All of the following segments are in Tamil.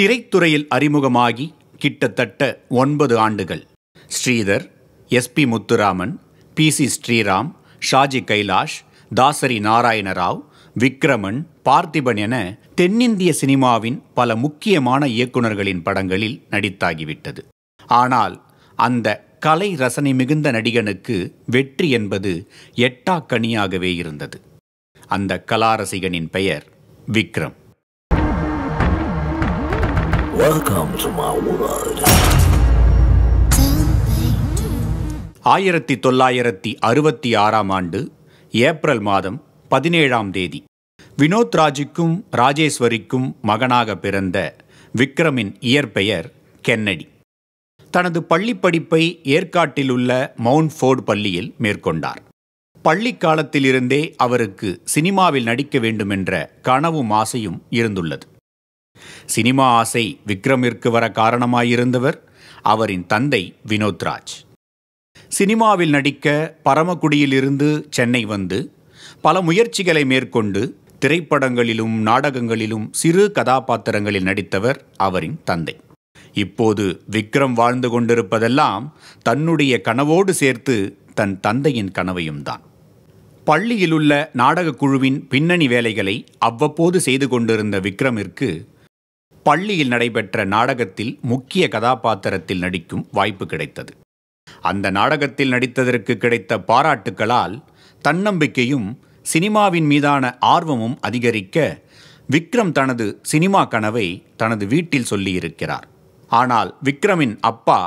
திரைத்துறையில் அறிமுகமாகி கிட்டத்தட்ட ஒன்பது ஆண்டுகள் Sridhar S P Muthuraman P C Sreeram Shaji Kailash Dasari Narayana Rao Vikraman Parthiban என தென்னிந்திய சினிமாவின் பல முக்கியமான இயக்குநர்களின் படங்களில் நடித்தாகிவிட்டது ஆனால் அந்த கலை ரசனை மிகுந்த நடிகனுக்கு வெற்றி என்பது எட்டாக்கனியாகவே கனியாகவே இருந்தது அந்த கலாரசிகனின் பெயர் Vikram Welcome to my world. ஆயிரத்தி தொள்ளாயிரத்தி அறுபத்தி ஆறாம் ஆண்டு ஏப்ரல் மாதம் பதினேழாம் தேதி வினோத் ராஜிக்கும் ராஜேஸ்வரிக்கும் மகனாக பிறந்த விக்ரமின் இயற்பெயர் கென்னடி தனது பள்ளிப்படிப்பை ஏற்காட்டில் உள்ள மவுண்ட் ஃபோர்டு பள்ளியில் மேற்கொண்டார் பள்ளி காலத்திலிருந்தே அவருக்கு சினிமாவில் நடிக்க வேண்டுமென்ற கனவும் ஆசையும் இருந்துள்ளது சினிமா ஆசை விக்ரமிற்கு வர காரணமாயிருந்தவர் அவரின் தந்தை வினோத்ராஜ் சினிமாவில் நடிக்க பரமக்குடியிலிருந்து சென்னை வந்து பல முயற்சிகளை மேற்கொண்டு திரைப்படங்களிலும் நாடகங்களிலும் சிறு கதாபாத்திரங்களில் நடித்தவர் அவரின் தந்தை இப்போது விக்ரம் வாழ்ந்து கொண்டிருப்பதெல்லாம் தன்னுடைய கனவோடு சேர்த்து தன் தந்தையின் கனவையும் தான் பள்ளியிலுள்ள நாடகக் குழுவின் பின்னணி வேலைகளை அவ்வப்போது செய்து கொண்டிருந்த விக்ரமிற்கு பள்ளியில் நடைபெற்ற நாடகத்தில் முக்கிய கதாபாத்திரத்தில் நடிக்கும் வாய்ப்பு கிடைத்தது அந்த நாடகத்தில் நடித்ததற்கு கிடைத்த பாராட்டுக்களால் தன்னம்பிக்கையும் சினிமாவின் மீதான ஆர்வமும் அதிகரிக்க விக்ரம் தனது சினிமா கனவை தனது வீட்டில் சொல்லியிருக்கிறார் ஆனால் விக்ரமின் அப்பா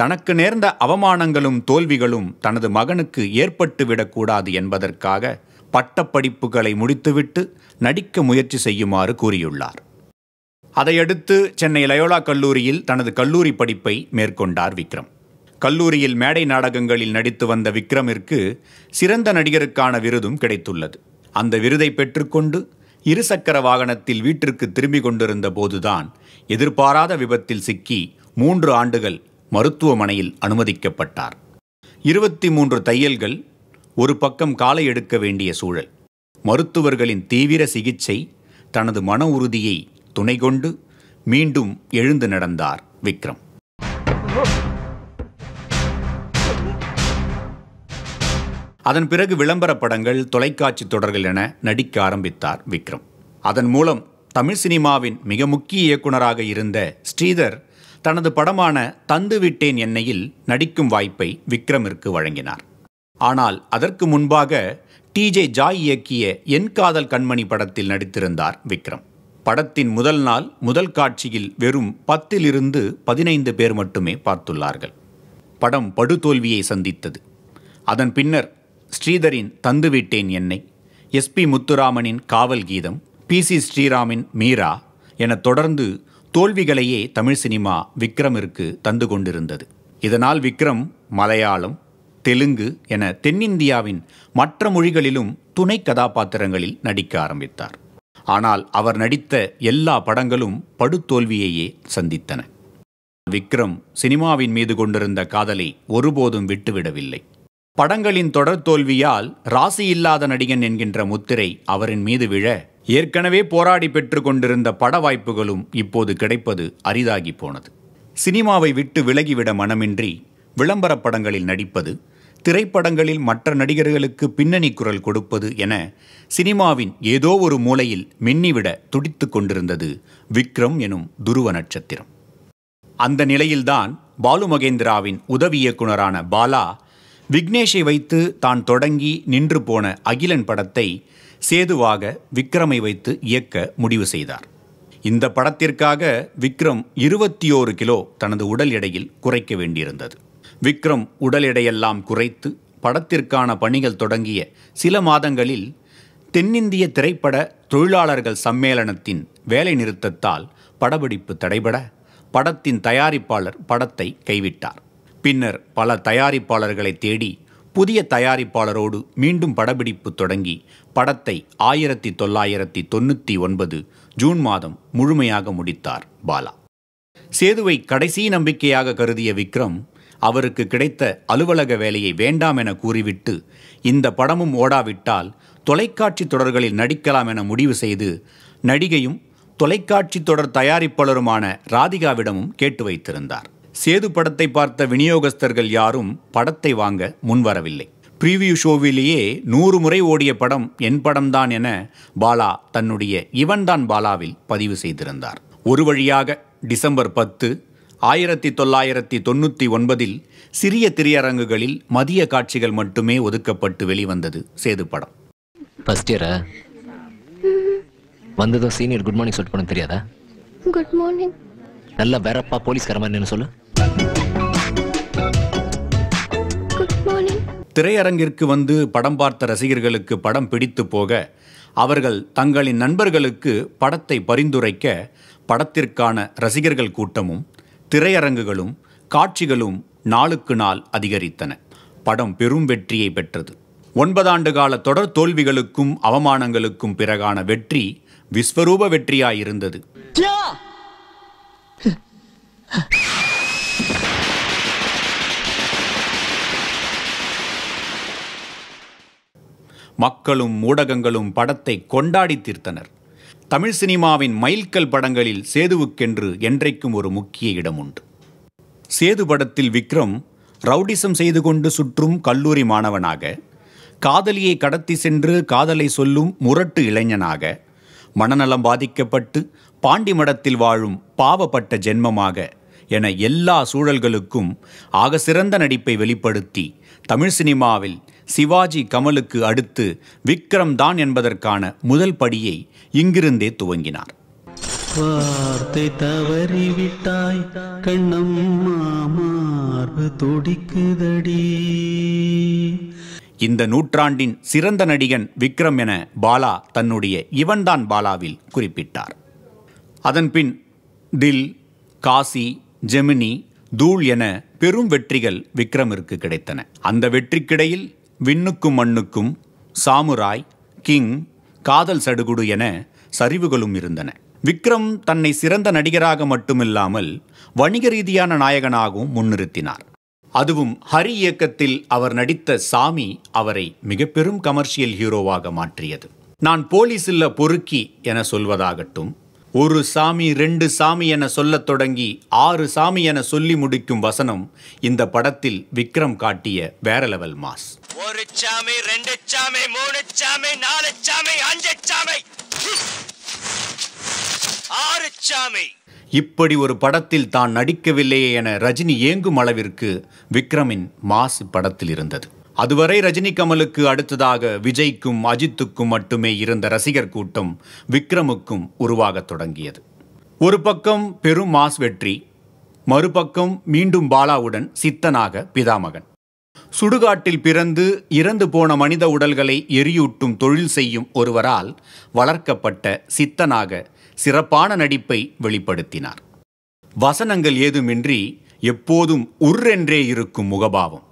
தனக்கு நேர்ந்த அவமானங்களும் தோல்விகளும் தனது மகனுக்கு ஏற்பட்டுவிடக்கூடாது என்பதற்காக பட்டப்படிப்புகளை முடித்துவிட்டு நடிக்க முயற்சி செய்யுமாறு கூறியுள்ளார் அதையடுத்து சென்னை லயோலா கல்லூரியில் தனது கல்லூரி படிப்பை மேற்கொண்டார் விக்ரம் கல்லூரியில் மேடை நாடகங்களில் நடித்து வந்த விக்ரமிற்கு சிறந்த நடிகருக்கான விருதும் கிடைத்துள்ளது அந்த விருதை பெற்றுக்கொண்டு இருசக்கர வாகனத்தில் வீட்டிற்கு திரும்பிக் கொண்டிருந்த போதுதான் எதிர்பாராத விபத்தில் சிக்கி மூன்று ஆண்டுகள் மருத்துவமனையில் அனுமதிக்கப்பட்டார் இருபத்தி மூன்று தையல்கள் ஒரு பக்கம் காலை எடுக்க வேண்டிய சூழல் மருத்துவர்களின் தீவிர சிகிச்சை தனது மன உறுதியை துணை கொண்டு மீண்டும் எழுந்து நடந்தார் விக்ரம் அதன் பிறகு விளம்பர படங்கள் தொலைக்காட்சி தொடர்கள் என நடிக்க ஆரம்பித்தார் விக்ரம் அதன் மூலம் தமிழ் சினிமாவின் மிக முக்கிய இயக்குனராக இருந்த ஸ்ரீதர் தனது படமான தந்து விட்டேன் என்னையில் நடிக்கும் வாய்ப்பை விக்ரமிற்கு வழங்கினார் ஆனால் அதற்கு முன்பாக டிஜே ஜாய் இயக்கிய என் காதல் கண்மணி படத்தில் நடித்திருந்தார் விக்ரம் படத்தின் முதல் நாள் முதல் காட்சியில் வெறும் பத்திலிருந்து பதினைந்து பேர் மட்டுமே பார்த்துள்ளார்கள் படம் படுதோல்வியை சந்தித்தது அதன் பின்னர் ஸ்ரீதரின் தந்துவிட்டேன் என்னை எஸ்பி முத்துராமனின் காவல் கீதம் பி சி ஸ்ரீராமின் மீரா என தொடர்ந்து தோல்விகளையே தமிழ் சினிமா விக்ரமிற்கு தந்து கொண்டிருந்தது இதனால் விக்ரம் மலையாளம் தெலுங்கு என தென்னிந்தியாவின் மற்ற மொழிகளிலும் துணை கதாபாத்திரங்களில் நடிக்க ஆரம்பித்தார் ஆனால் அவர் நடித்த எல்லா படங்களும் படுதோல்வியையே சந்தித்தன விக்ரம் சினிமாவின் மீது கொண்டிருந்த காதலை ஒருபோதும் விட்டுவிடவில்லை படங்களின் தொடர் தோல்வியால் ராசி இல்லாத நடிகன் என்கின்ற முத்திரை அவரின் மீது விழ ஏற்கனவே போராடி பெற்று கொண்டிருந்த பட வாய்ப்புகளும் இப்போது கிடைப்பது அரிதாகி போனது சினிமாவை விட்டு விலகிவிட மனமின்றி விளம்பரப் படங்களில் நடிப்பது திரைப்படங்களில் மற்ற நடிகர்களுக்கு பின்னணி குரல் கொடுப்பது என சினிமாவின் ஏதோ ஒரு மூலையில் மின்னிவிட துடித்து கொண்டிருந்தது விக்ரம் எனும் துருவ நட்சத்திரம் அந்த நிலையில்தான் பாலு மகேந்திராவின் உதவி இயக்குனரான பாலா விக்னேஷை வைத்து தான் தொடங்கி நின்று போன அகிலன் படத்தை சேதுவாக விக்ரமை வைத்து இயக்க முடிவு செய்தார் இந்த படத்திற்காக விக்ரம் இருபத்தி ஓரு கிலோ தனது உடல் எடையில் குறைக்க வேண்டியிருந்தது விக்ரம் உடல் எடையெல்லாம் குறைத்து படத்திற்கான பணிகள் தொடங்கிய சில மாதங்களில் தென்னிந்திய திரைப்பட தொழிலாளர்கள் சம்மேளனத்தின் வேலை நிறுத்தத்தால் படப்பிடிப்பு தடைபட படத்தின் தயாரிப்பாளர் படத்தை கைவிட்டார் பின்னர் பல தயாரிப்பாளர்களை தேடி புதிய தயாரிப்பாளரோடு மீண்டும் படப்பிடிப்பு தொடங்கி படத்தை ஆயிரத்தி தொள்ளாயிரத்தி தொண்ணூற்றி ஒன்பது ஜூன் மாதம் முழுமையாக முடித்தார் பாலா சேதுவை கடைசி நம்பிக்கையாக கருதிய விக்ரம் அவருக்கு கிடைத்த அலுவலக வேலையை வேண்டாம் என கூறிவிட்டு இந்த படமும் ஓடாவிட்டால் தொலைக்காட்சி தொடர்களில் நடிக்கலாம் என முடிவு செய்து நடிகையும் தொலைக்காட்சி தொடர் தயாரிப்பாளருமான ராதிகாவிடமும் கேட்டு வைத்திருந்தார் சேது படத்தை பார்த்த விநியோகஸ்தர்கள் யாரும் படத்தை வாங்க முன்வரவில்லை ப்ரீவியூ ஷோவிலேயே நூறு முறை ஓடிய படம் என் படம்தான் என பாலா தன்னுடைய இவன்தான் பாலாவில் பதிவு செய்திருந்தார் ஒரு வழியாக டிசம்பர் பத்து ஆயிரத்தி தொள்ளாயிரத்தி தொண்ணூற்றி ஒன்பதில் சிறிய திரையரங்குகளில் மதிய காட்சிகள் மட்டுமே ஒதுக்கப்பட்டு வெளிவந்தது சேது படம் ஃபர்ஸ்ட் இயரா வந்ததும் சீனியர் குட் மார்னிங் சொல்லிட்டு பண்ண தெரியாதா குட் மார்னிங் நல்லா வேறப்பா போலீஸ்கார மாதிரி சொல்லு திரையரங்கிற்கு வந்து படம் பார்த்த ரசிகர்களுக்கு படம் பிடித்து போக அவர்கள் தங்களின் நண்பர்களுக்கு படத்தை பரிந்துரைக்க படத்திற்கான ரசிகர்கள் கூட்டமும் திரையரங்குகளும் காட்சிகளும் நாளுக்கு நாள் அதிகரித்தன படம் பெரும் வெற்றியை பெற்றது ஒன்பதாண்டு கால தொடர் தோல்விகளுக்கும் அவமானங்களுக்கும் பிறகான வெற்றி விஸ்வரூப வெற்றியாயிருந்தது மக்களும் ஊடகங்களும் படத்தை கொண்டாடி தீர்த்தனர் தமிழ் சினிமாவின் மைல்கல் படங்களில் சேதுவுக்கென்று என்றைக்கும் ஒரு முக்கிய இடம் உண்டு சேது படத்தில் விக்ரம் ரவுடிசம் செய்து கொண்டு சுற்றும் கல்லூரி மாணவனாக காதலியை கடத்தி சென்று காதலை சொல்லும் முரட்டு இளைஞனாக மனநலம் பாதிக்கப்பட்டு பாண்டி மடத்தில் வாழும் பாவப்பட்ட ஜென்மமாக என எல்லா சூழல்களுக்கும் ஆக சிறந்த நடிப்பை வெளிப்படுத்தி தமிழ் சினிமாவில் சிவாஜி கமலுக்கு அடுத்து விக்ரம் தான் என்பதற்கான முதல் படியை இங்கிருந்தே துவங்கினார் வார்த்தை தவறி விட்டாய் கண்ணம் மாமார்பு துடிக்குதடி இந்த நூற்றாண்டின் சிறந்த நடிகன் விக்ரம் என பாலா தன்னுடைய இவன்தான் பாலாவில் குறிப்பிட்டார் அதன்பின் தில் காசி ஜெமினி தூள் என பெரும் வெற்றிகள் விக்ரமிற்கு கிடைத்தன அந்த வெற்றிக்கிடையில் விண்ணுக்கும் மண்ணுக்கும் சாமுராய் கிங் காதல் சடுகுடு என சரிவுகளும் இருந்தன விக்ரம் தன்னை சிறந்த நடிகராக மட்டுமில்லாமல் வணிக ரீதியான நாயகனாகவும் முன்னிறுத்தினார் அதுவும் ஹரி இயக்கத்தில் அவர் நடித்த சாமி அவரை மிக பெரும் கமர்ஷியல் ஹீரோவாக மாற்றியது நான் போலீஸ் இல்ல பொறுக்கி என சொல்வதாகட்டும் ஒரு சாமி ரெண்டு சாமி என சொல்லத் தொடங்கி ஆறு சாமி என சொல்லி முடிக்கும் வசனம் இந்த படத்தில் விக்ரம் காட்டிய வேற லெவல் மாஸ் ஒரு சாமி ரெண்டு சாமி மூணு சாமி நாலு சாமி அஞ்சு சாமி ஆறு சாமி இப்படி ஒரு படத்தில் தான் நடிக்கவில்லையே என ரஜினி ஏங்கும் அளவிற்கு விக்ரமின் மாசு படத்தில் இருந்தது அதுவரை ரஜினி கமலுக்கு அடுத்ததாக விஜய்க்கும் அஜித்துக்கும் மட்டுமே இருந்த ரசிகர் கூட்டம் விக்ரமுக்கும் உருவாகத் தொடங்கியது ஒரு பக்கம் பெரும் மாஸ் வெற்றி மறுபக்கம் மீண்டும் பாலாவுடன் சித்தனாக பிதாமகன் சுடுகாட்டில் பிறந்து இறந்து போன மனித உடல்களை எரியூட்டும் தொழில் செய்யும் ஒருவரால் வளர்க்கப்பட்ட சித்தனாக சிறப்பான நடிப்பை வெளிப்படுத்தினார் வசனங்கள் ஏதுமின்றி எப்போதும் உர்ரென்றே இருக்கும் முகபாவம்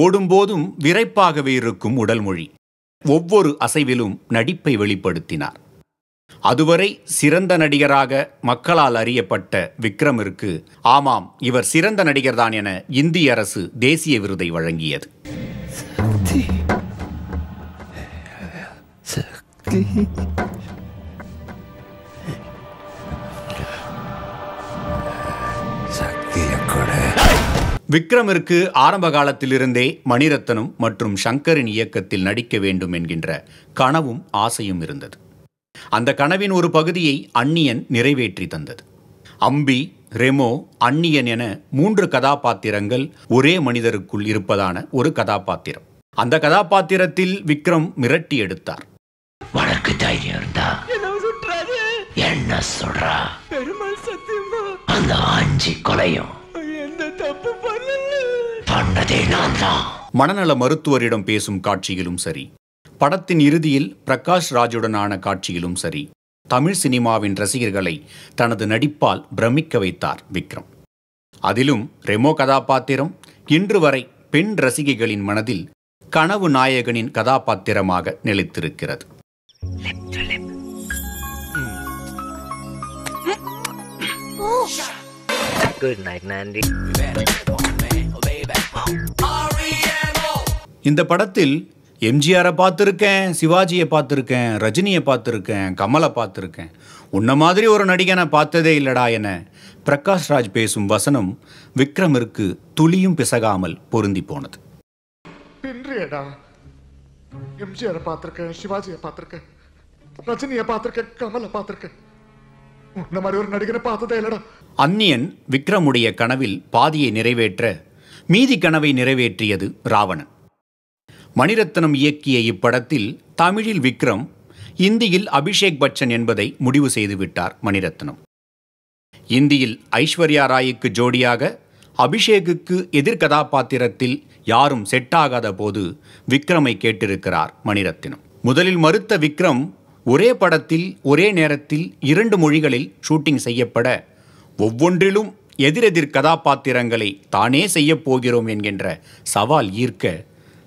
ஓடும்போதும் விரைப்பாகவே இருக்கும் உடல் மொழி ஒவ்வொரு அசைவிலும் நடிப்பை வெளிப்படுத்தினார் அதுவரை சிறந்த நடிகராக மக்களால் அறியப்பட்ட விக்ரமிற்கு ஆமாம் இவர் சிறந்த நடிகர்தான் என இந்திய அரசு தேசிய விருதை வழங்கியது சக்தி சக்தி விக்ரமிற்கு ஆரம்ப காலத்திலிருந்தே மணிரத்னம் மற்றும் சங்கரின் இயக்கத்தில் நடிக்க வேண்டும் என்கின்ற கனவும் ஆசையும் இருந்தது அந்த கனவின் ஒரு பகுதியை அந்நியன் நிறைவேற்றி தந்தது அம்பி ரெமோ அந்நியன் என மூன்று கதாபாத்திரங்கள் ஒரே மனிதருக்குள் இருப்பதான ஒரு கதாபாத்திரம் அந்த கதாபாத்திரத்தில் விக்ரம் மிரட்டி எடுத்தார் வழக்கு தைரியம் இருந்தா என்ன சொல்றா அந்த ஆஞ்சி கொலையும் சொன்னதே நான் தான் மனநல மருத்துவரிடம் பேசும் காட்சியிலும் சரி படத்தின் இறுதியில் பிரகாஷ் ராஜுடனான காட்சியிலும் சரி தமிழ் சினிமாவின் ரசிகர்களை தனது நடிப்பால் பிரமிக்க வைத்தார் விக்ரம் அதிலும் ரெமோ கதாபாத்திரம் இன்று வரை பெண் ரசிகைகளின் மனதில் கனவு நாயகனின் கதாபாத்திரமாக நிலைத்திருக்கிறது Good night, இந்த படத்தில் எம்ஜிஆரை பார்த்துருக்கேன் சிவாஜியை பார்த்துருக்கேன் ரஜினியை பார்த்துருக்கேன் கமலை பார்த்துருக்கேன் உன்ன மாதிரி ஒரு நடிகனை பார்த்ததே இல்லடா என பிரகாஷ் ராஜ் பேசும் வசனம் விக்ரமிற்கு துளியும் பிசகாமல் பொருந்தி போனது பின்றியடா எம்ஜிஆரை பார்த்துருக்கேன் சிவாஜியை பார்த்துருக்கேன் ரஜினியை பார்த்துருக்கேன் கமலை பார்த்துருக்கேன் உன்ன மாதிரி ஒரு நடிகரை பார்த்ததே இல்லடா அந்நியன் விக்ரமுடைய கனவில் பாதியை நிறைவேற்ற மீதி கனவை நிறைவேற்றியது ராவணன் மணிரத்னம் இயக்கிய இப்படத்தில் தமிழில் விக்ரம் இந்தியில் அபிஷேக் பச்சன் என்பதை முடிவு செய்துவிட்டார் மணிரத்னம் இந்தியில் ஐஸ்வர்யா ராய்க்கு ஜோடியாக அபிஷேக்குக்கு எதிர்கதாபாத்திரத்தில் யாரும் செட்டாகாத போது விக்ரமை கேட்டிருக்கிறார் மணிரத்னம் முதலில் மறுத்த விக்ரம் ஒரே படத்தில் ஒரே நேரத்தில் இரண்டு மொழிகளில் ஷூட்டிங் செய்யப்பட ஒவ்வொன்றிலும் எதிரெதிர் கதாபாத்திரங்களை தானே செய்யப் போகிறோம் என்கின்ற சவால் ஈர்க்க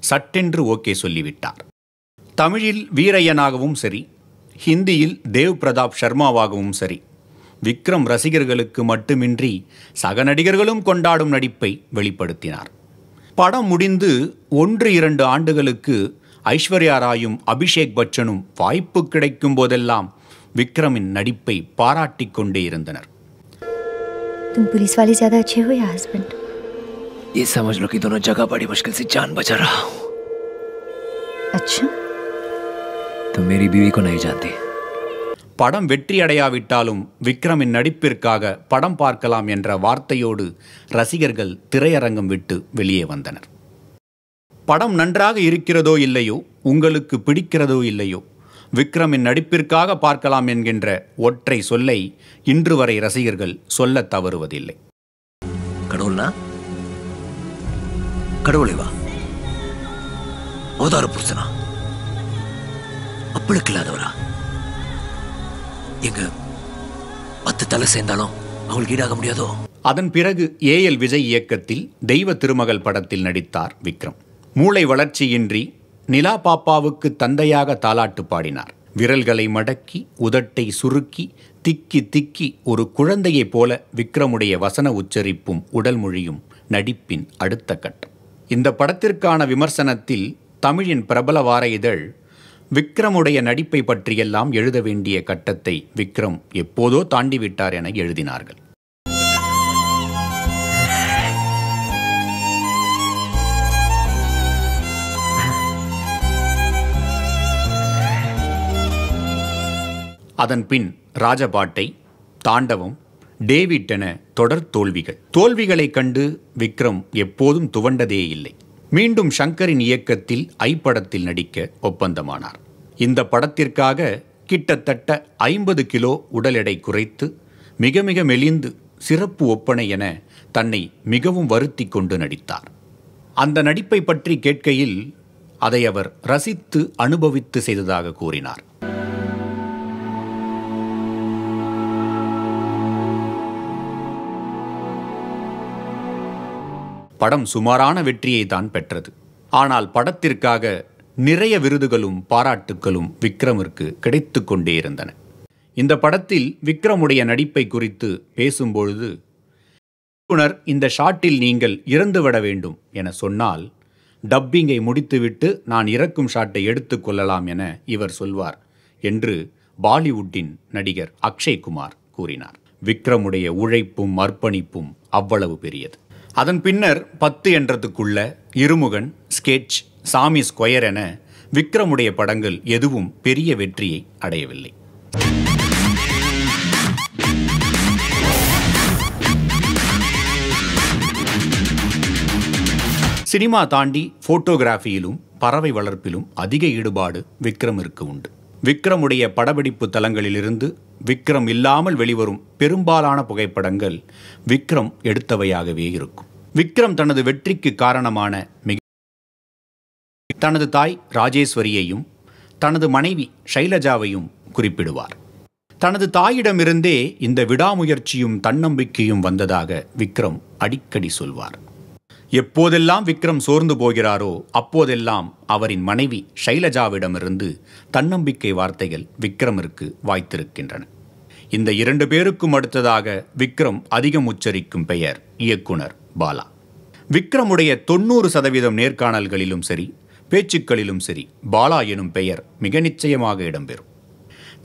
சட்டென்று ஓகே சொல்லிவிட்டார் தமிழில் வீரையனாகவும் சரி ஹிந்தியில் தேவ் பிரதாப் ஷர்மாவாகவும் சரி விக்ரம் ரசிகர்களுக்கு மட்டுமின்றி சக நடிகர்களும் கொண்டாடும் நடிப்பை வெளிப்படுத்தினார் படம் முடிந்து ஒன்று இரண்டு ஆண்டுகளுக்கு ஐஸ்வர்யா ராயும் அபிஷேக் பச்சனும் வாய்ப்பு கிடைக்கும் போதெல்லாம் விக்ரமின் நடிப்பை பாராட்டி கொண்டே இருந்தனர் तुम पुलिस वाले ज्यादा अच्छे हो या हस्बैंड ये समझ लो कि दोनों जगह बड़ी मुश्किल से जान बचा रहा हूं अच्छा तुम मेरी बीवी को नहीं जानती படம் வெற்றி அடையாவிட்டாலும் விக்ரமின் நடிப்பிற்காக படம் பார்க்கலாம் என்ற வார்த்தையோடு ரசிகர்கள் திரையரங்கம் விட்டு வெளியே வந்தனர் படம் நன்றாக இருக்கிறதோ இல்லையோ உங்களுக்கு பிடிக்கிறதோ இல்லையோ விக்ரமின் நடிப்பிற்காக பார்க்கலாம் என்கின்ற ஒற்றை சொல்லை இன்று வரை ரசிகர்கள் சொல்ல தவறுவதில்லை கடவுள்னா அவதார புருஷனா அப்பளுக்கு இல்லாதவரா எங்க பத்து தலை சேர்ந்தாலும் அவளுக்கு ஈடாக முடியாதோ அதன் பிறகு ஏ எல் விஜய் இயக்கத்தில் தெய்வ திருமகள் படத்தில் நடித்தார் விக்ரம் மூளை வளர்ச்சியின்றி நிலா பாப்பாவுக்கு தந்தையாக தாலாட்டு பாடினார் விரல்களை மடக்கி உதட்டை சுருக்கி திக்கி திக்கி ஒரு குழந்தையைப் போல விக்ரமுடைய வசன உச்சரிப்பும் உடல் மொழியும் நடிப்பின் அடுத்த கட்டம் இந்த படத்திற்கான விமர்சனத்தில் தமிழின் பிரபல வார இதழ் விக்ரமுடைய நடிப்பை பற்றியெல்லாம் எழுத வேண்டிய கட்டத்தை விக்ரம் எப்போதோ தாண்டிவிட்டார் என எழுதினார்கள் அதன் பின் ராஜபாட்டை தாண்டவம் டேவிட் என தொடர் தோல்விகள் தோல்விகளைக் கண்டு விக்ரம் எப்போதும் துவண்டதே இல்லை மீண்டும் ஷங்கரின் இயக்கத்தில் ஐ படத்தில் நடிக்க ஒப்பந்தமானார் இந்த படத்திற்காக கிட்டத்தட்ட ஐம்பது கிலோ உடல் எடை குறைத்து மிக மிக மெலிந்து சிறப்பு ஒப்பனை என தன்னை மிகவும் வருத்தி கொண்டு நடித்தார் அந்த நடிப்பை பற்றி கேட்கையில் அதை அவர் ரசித்து அனுபவித்து செய்ததாக கூறினார் படம் சுமாரான வெற்றியை தான் பெற்றது ஆனால் படத்திற்காக நிறைய விருதுகளும் பாராட்டுகளும் விக்ரமிற்கு கிடைத்து கொண்டே இருந்தன இந்த படத்தில் விக்ரமுடைய நடிப்பை குறித்து பேசும்பொழுது இயக்குனர் இந்த ஷாட்டில் நீங்கள் இறந்துவிட வேண்டும் என சொன்னால் டப்பிங்கை முடித்துவிட்டு நான் இறக்கும் ஷாட்டை எடுத்துக்கொள்ளலாம் என இவர் சொல்வார் என்று பாலிவுட்டின் நடிகர் அக்ஷய் குமார் கூறினார் விக்ரமுடைய உழைப்பும் அர்ப்பணிப்பும் அவ்வளவு பெரியது அதன் பின்னர் பத்து என்றதுக்குள்ள இருமுகன் ஸ்கெட்ச் சாமி ஸ்கொயர் என விக்ரமுடைய படங்கள் எதுவும் பெரிய வெற்றியை அடையவில்லை சினிமா தாண்டி ஃபோட்டோகிராஃபியிலும் பறவை வளர்ப்பிலும் அதிக ஈடுபாடு விக்ரமிற்கு உண்டு விக்ரமுடைய படப்பிடிப்பு தலங்களிலிருந்து விக்ரம் இல்லாமல் வெளிவரும் பெரும்பாலான புகைப்படங்கள் விக்ரம் எடுத்தவையாகவே இருக்கும் விக்ரம் தனது வெற்றிக்கு காரணமான மிக தனது தாய் ராஜேஸ்வரியையும் தனது மனைவி ஷைலஜாவையும் குறிப்பிடுவார் தனது தாயிடமிருந்தே இந்த விடாமுயற்சியும் தன்னம்பிக்கையும் வந்ததாக விக்ரம் அடிக்கடி சொல்வார் எப்போதெல்லாம் விக்ரம் சோர்ந்து போகிறாரோ அப்போதெல்லாம் அவரின் மனைவி ஷைலஜாவிடமிருந்து தன்னம்பிக்கை வார்த்தைகள் விக்ரமிற்கு வாய்த்திருக்கின்றன இந்த இரண்டு பேருக்கும் அடுத்ததாக விக்ரம் அதிகம் உச்சரிக்கும் பெயர் இயக்குனர் பாலா விக்ரமுடைய தொண்ணூறு சதவீதம் நேர்காணல்களிலும் சரி பேச்சுக்களிலும் சரி பாலா எனும் பெயர் மிக நிச்சயமாக இடம்பெறும்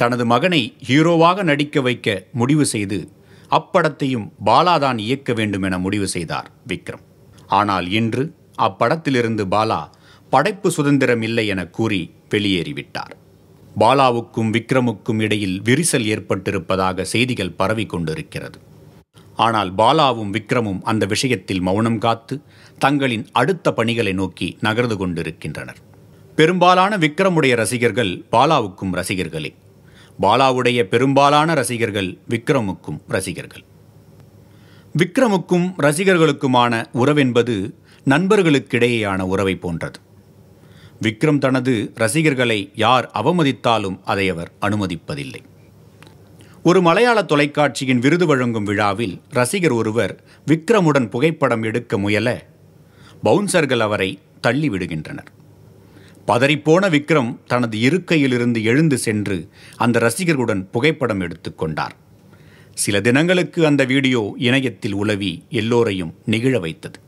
தனது மகனை ஹீரோவாக நடிக்க வைக்க முடிவு செய்து அப்படத்தையும் பாலாதான் இயக்க வேண்டும் என முடிவு செய்தார் விக்ரம் ஆனால் இன்று அப்படத்திலிருந்து பாலா படைப்பு சுதந்திரம் இல்லை என கூறி வெளியேறிவிட்டார் பாலாவுக்கும் விக்ரமுக்கும் இடையில் விரிசல் ஏற்பட்டிருப்பதாக செய்திகள் கொண்டிருக்கிறது ஆனால் பாலாவும் விக்ரமும் அந்த விஷயத்தில் மௌனம் காத்து தங்களின் அடுத்த பணிகளை நோக்கி நகர்ந்து கொண்டிருக்கின்றனர் பெரும்பாலான விக்ரமுடைய ரசிகர்கள் பாலாவுக்கும் ரசிகர்களே பாலாவுடைய பெரும்பாலான ரசிகர்கள் விக்ரமுக்கும் ரசிகர்கள் விக்ரமுக்கும் ரசிகர்களுக்குமான உறவென்பது நண்பர்களுக்கிடையேயான உறவை போன்றது விக்ரம் தனது ரசிகர்களை யார் அவமதித்தாலும் அதை அவர் அனுமதிப்பதில்லை ஒரு மலையாள தொலைக்காட்சியின் விருது வழங்கும் விழாவில் ரசிகர் ஒருவர் விக்ரமுடன் புகைப்படம் எடுக்க முயல பவுன்சர்கள் அவரை தள்ளிவிடுகின்றனர் பதறிப்போன விக்ரம் தனது இருக்கையிலிருந்து எழுந்து சென்று அந்த ரசிகர்களுடன் புகைப்படம் எடுத்துக்கொண்டார் சில தினங்களுக்கு அந்த வீடியோ இணையத்தில் உலவி எல்லோரையும் நிகழ வைத்தது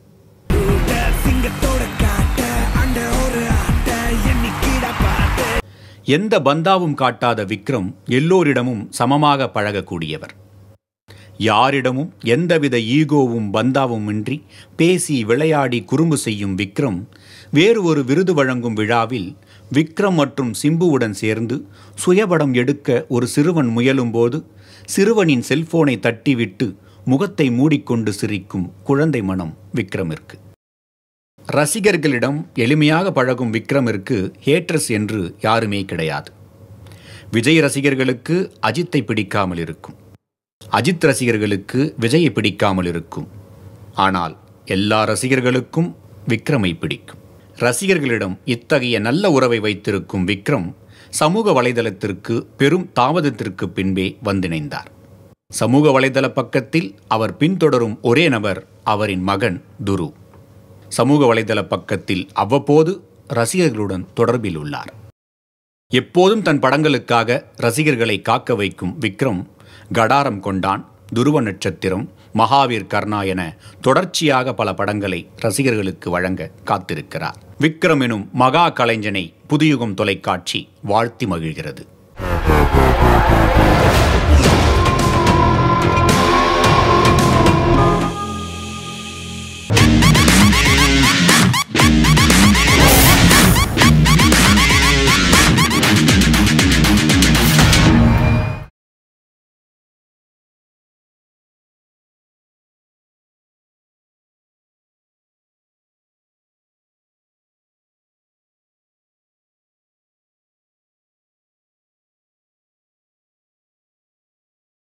எந்த பந்தாவும் காட்டாத விக்ரம் எல்லோரிடமும் சமமாக பழகக்கூடியவர் யாரிடமும் எந்தவித ஈகோவும் பந்தாவும் இன்றி பேசி விளையாடி குறும்பு செய்யும் விக்ரம் வேறு ஒரு விருது வழங்கும் விழாவில் விக்ரம் மற்றும் சிம்புவுடன் சேர்ந்து சுயபடம் எடுக்க ஒரு சிறுவன் முயலும்போது சிறுவனின் செல்போனை தட்டிவிட்டு முகத்தை மூடிக்கொண்டு சிரிக்கும் குழந்தை மனம் விக்ரமிற்கு ரசிகர்களிடம் எளிமையாக பழகும் விக்ரமிற்கு ஹேட்ரஸ் என்று யாருமே கிடையாது விஜய் ரசிகர்களுக்கு அஜித்தை பிடிக்காமல் இருக்கும் அஜித் ரசிகர்களுக்கு விஜயை பிடிக்காமல் இருக்கும் ஆனால் எல்லா ரசிகர்களுக்கும் விக்ரமை பிடிக்கும் ரசிகர்களிடம் இத்தகைய நல்ல உறவை வைத்திருக்கும் விக்ரம் சமூக வலைதளத்திற்கு பெரும் தாமதத்திற்கு பின்பே வந்திணைந்தார் சமூக வலைதள பக்கத்தில் அவர் பின்தொடரும் ஒரே நபர் அவரின் மகன் துரு சமூக வலைதள பக்கத்தில் அவ்வப்போது ரசிகர்களுடன் தொடர்பில் உள்ளார் எப்போதும் தன் படங்களுக்காக ரசிகர்களை காக்க வைக்கும் விக்ரம் கடாரம் கொண்டான் துருவ நட்சத்திரம் மகாவீர் கர்ணா என தொடர்ச்சியாக பல படங்களை ரசிகர்களுக்கு வழங்க காத்திருக்கிறார் விக்ரம் எனும் மகா கலைஞனை புதியுகம் தொலைக்காட்சி வாழ்த்தி மகிழ்கிறது